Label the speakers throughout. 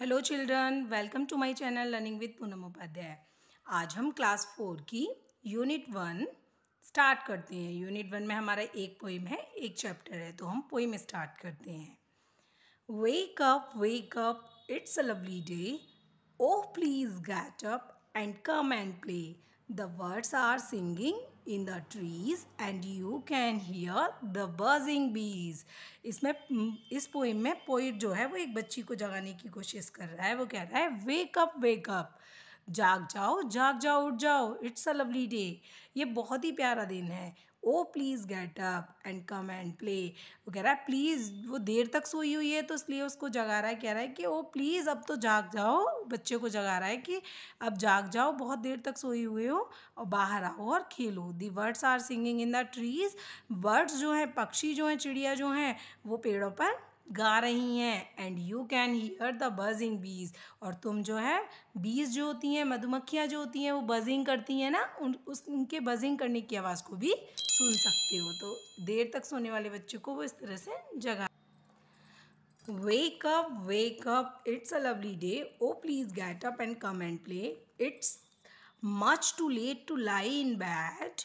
Speaker 1: Hello children welcome to my channel learning with Poonam Upadhyay आज हम class four की unit one start करते हैं यूनिट वन में हमारा एक पोइम है एक चैप्टर है तो हम पोइम स्टार्ट करते हैं wake up wake up it's a lovely day oh please get up and come and play the birds are singing in the trees and you can hear the buzzing bees इसमें इस poem में poet जो है वो एक बच्ची को जगाने की कोशिश कर रहा है वो कह रहा है वेक अप वेक अप जाग जाओ जाग जाओ उठ जाओ इट्स अ लवली डे ये बहुत ही प्यारा दिन है oh please get up and come and play वो कह रहा है प्लीज़ वो देर तक सोई हुई है तो इसलिए उसको जगा रहा है कह रहा है कि ओ oh, प्लीज़ अब तो जाग जाओ बच्चे को जगा रहा है कि अब जाग जाओ बहुत देर तक सोई हुए हो और बाहर आओ और खेलो the birds are singing in the trees birds जो हैं पक्षी जो हैं चिड़िया जो हैं वो पेड़ों पर गा रही हैं and you can hear the buzzing bees और तुम जो है बीज जो होती हैं मधुमक्खियाँ जो होती हैं वो बजिंग करती हैं ना उन उस उनके बजिंग करने की आवाज़ को भी सुन सकते हो तो देर तक सोने वाले बच्चों को वो इस तरह से जगा wake up wake up it's a lovely day oh please get up and come and play it's much too late to lie in bed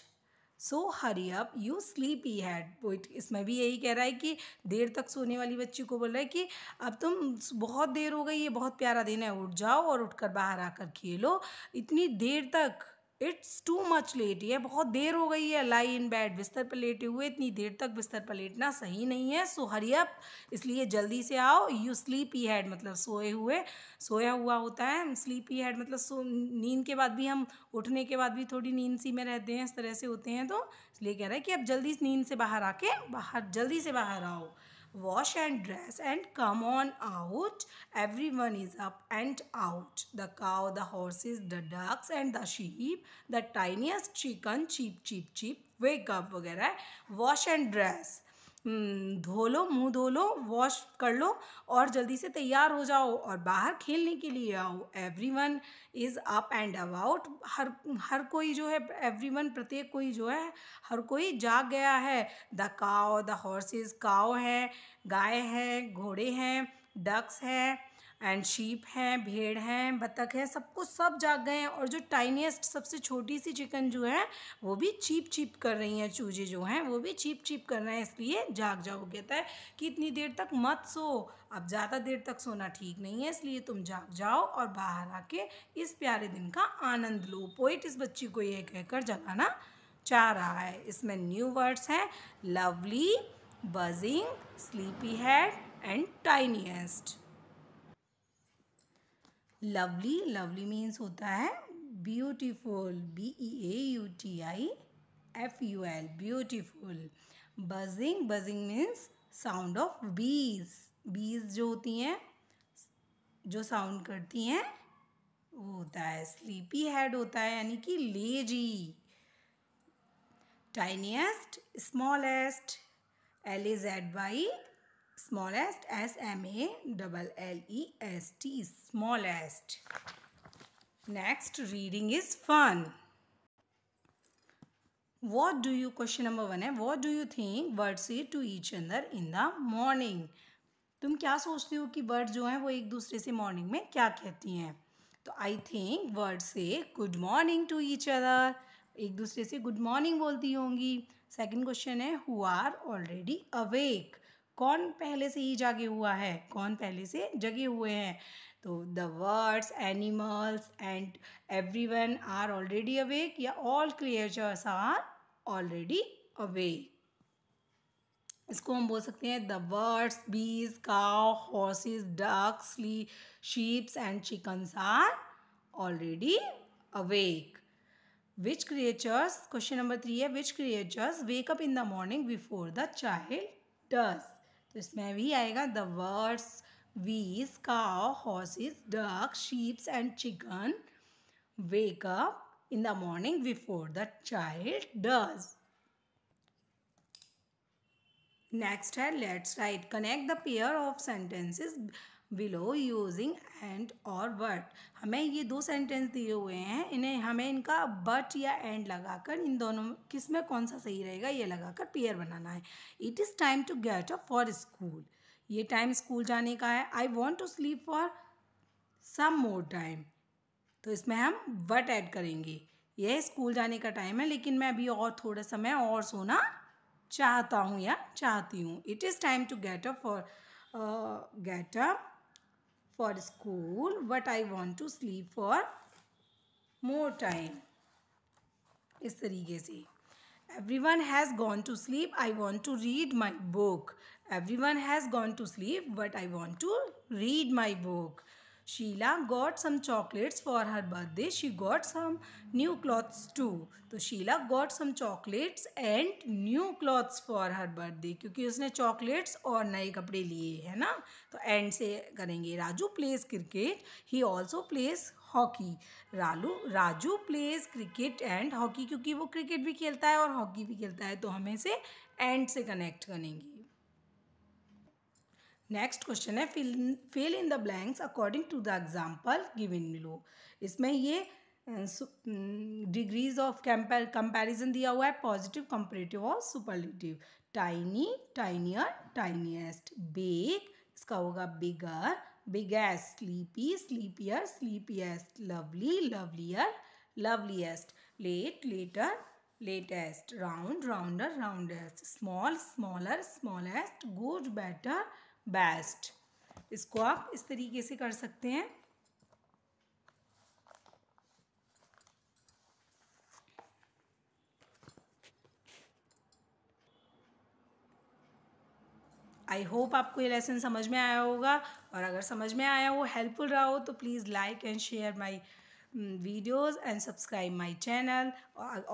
Speaker 1: so hurry up you sleepy head वो इसमें भी यही कह रहा है कि देर तक सोने वाली बच्ची को बोल रहा है कि अब तुम बहुत देर हो गई ये बहुत प्यारा दिन है उठ जाओ और उठकर बाहर आकर खेलो इतनी देर तक इट्स टू मच लेट ये बहुत देर हो गई है लाई इन बेड बिस्तर पर लेटे हुए इतनी देर तक बिस्तर पर लेटना सही नहीं है सो हरियप इसलिए जल्दी से आओ यू स्लीप हैड मतलब सोए हुए सोया हुआ होता है स्लीप ई हैड मतलब सो नींद के बाद भी हम उठने के बाद भी थोड़ी नींद सी में रहते हैं इस तरह से होते हैं तो इसलिए कह रहा है कि अब जल्दी नींद से बाहर आके बाहर जल्दी से बाहर आओ wash and dress and come on out. Everyone is up and out. The cow, the horses, the ducks and the sheep, the tiniest chicken, cheep, cheep, cheep, wake up, वगैरह wash and dress. हम्म, धो लो मुँह धो लो wash कर लो और जल्दी से तैयार हो जाओ और बाहर खेलने के लिए आओ everyone is up and about हर हर कोई जो है एवरी वन प्रत्येक कोई जो है हर कोई जाग गया है the cow the horses cow है गाय है घोड़े हैं डक्स हैं एंड शीप हैं भेड़ हैं बतख हैं सबको सब जाग गए हैं और जो टाइनीस्ट सबसे छोटी सी चिकन जो है वो भी चीप चीप कर रही हैं चूजे जो हैं वो भी चीप चीप कर रहे हैं इसलिए जाग जाओ कहता है कि इतनी देर तक मत सो अब ज़्यादा देर तक सोना ठीक नहीं है इसलिए तुम जाग जाओ और बाहर आके इस प्यारे दिन का आनंद लो पोइट इस बच्ची को यह कहकर जगाना चाह रहा है इसमें न्यू वर्ड्स हैं lovely buzzing sleepy head and tiniest lovely lovely means होता है beautiful B E A U T I F U L beautiful buzzing buzzing means sound of bees bees जो होती हैं जो साउंड करती हैं वो होता है स्लीपी हेड होता है यानी कि lazy tiniest smallest L is add by smallest s m a double l e s t smallest next reading is fun what do you question number 1 hai what do you think birds say to each other in the morning तुम क्या सोचते हो कि bird जो हैं वो एक दूसरे से मॉर्निंग में क्या कहती हैं तो I think bird say good morning to each other एक दूसरे से गुड मॉर्निंग बोलती होंगी सेकंड क्वेश्चन है हु आर ऑलरेडी अवेक कौन पहले से ही जागे हुआ है कौन पहले से जगे हुए हैं तो the words animals and every one are already awake या all creatures are already away इसको हम बोल सकते हैं the birds bees cow horses ducks sheeps and chickens are already awake which creatures question number three है which creatures wake up in the morning before the child does तो इसमें भी आएगा the words bees cow horses duck sheeps and chicken wake up in the morning before the child does next है let's write connect the pair of sentences below using and और but हमें ये दो sentence दिए हुए हैं इन्हें हमें इनका बट या एंड लगाकर इन दोनों किस में कौन सा सही रहेगा ये लगाकर पेयर बनाना है it is time to get up for school ये टाइम स्कूल जाने का है I want to sleep for some more time तो इसमें हम वट ऐड करेंगे यह स्कूल जाने का टाइम है लेकिन मैं अभी और थोड़ा समय और सोना चाहता हूँ या चाहती हूँ it is time to get up for get up for school but I want to sleep for more time. इस तरीके से Everyone has gone to sleep. I want to read my book. Everyone has gone to sleep but I want to read my book. Sheila got some chocolates for her birthday. She got some new clothes too. तो Sheila got some chocolates and new clothes for her birthday. क्योंकि उसने chocolates और नए कपड़े लिए है ना तो and से करेंगे Raju plays cricket. He also plays hockey रालू Raju plays cricket and hockey क्योंकि वो क्रिकेट भी खेलता है और हॉकी भी खेलता है तो हम इसे एंड से कनेक्ट करेंगे नेक्स्ट क्वेश्चन है fill fill in the blanks according to the example given below इसमें ये डिग्रीज ऑफ कंपैरिजन दिया हुआ है पॉजिटिव कंपेरेटिव और superlative tiny tinier tiniest big इसका होगा bigger biggest sleepy sleepier sleepiest lovely lovelier loveliest late later latest round rounder roundest small smaller smallest good better best इसको आप इस तरीके से कर सकते हैं आई होप आपको ये लेसन समझ में आया होगा और अगर समझ में आया हो हेल्पफुल रहा हो तो please like and share my videos and subscribe my channel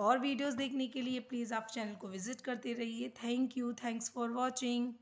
Speaker 1: और वीडियोज देखने के लिए प्लीज़ आप चैनल को विज़िट करते रहिए thank you thanks for watching